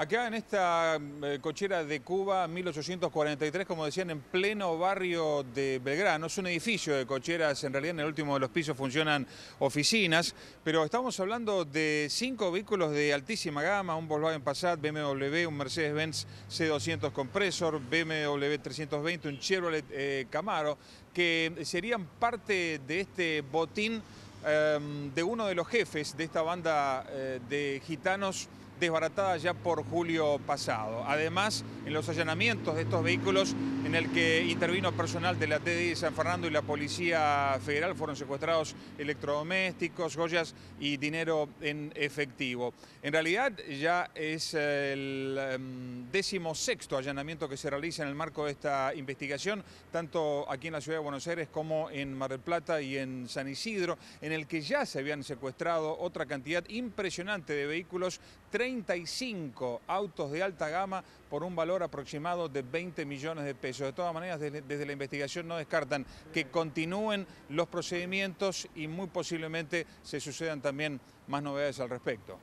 Acá en esta eh, cochera de Cuba, 1843, como decían, en pleno barrio de Belgrano, es un edificio de cocheras, en realidad en el último de los pisos funcionan oficinas, pero estamos hablando de cinco vehículos de altísima gama, un Volkswagen Passat, BMW, un Mercedes-Benz C200 Compressor, BMW 320, un Chevrolet eh, Camaro, que serían parte de este botín em, de uno de los jefes de esta banda eh, de gitanos desbaratada ya por julio pasado. Además, en los allanamientos de estos vehículos en el que intervino personal de la TDI de San Fernando y la Policía Federal, fueron secuestrados electrodomésticos, joyas y dinero en efectivo. En realidad ya es el em, décimo sexto allanamiento que se realiza en el marco de esta investigación, tanto aquí en la Ciudad de Buenos Aires como en Mar del Plata y en San Isidro, en el que ya se habían secuestrado otra cantidad impresionante de vehículos, 35 autos de alta gama por un valor aproximado de 20 millones de pesos. De todas maneras, desde, la investigación no descartan que continúen los procedimientos y muy posiblemente se sucedan también más novedades al respecto.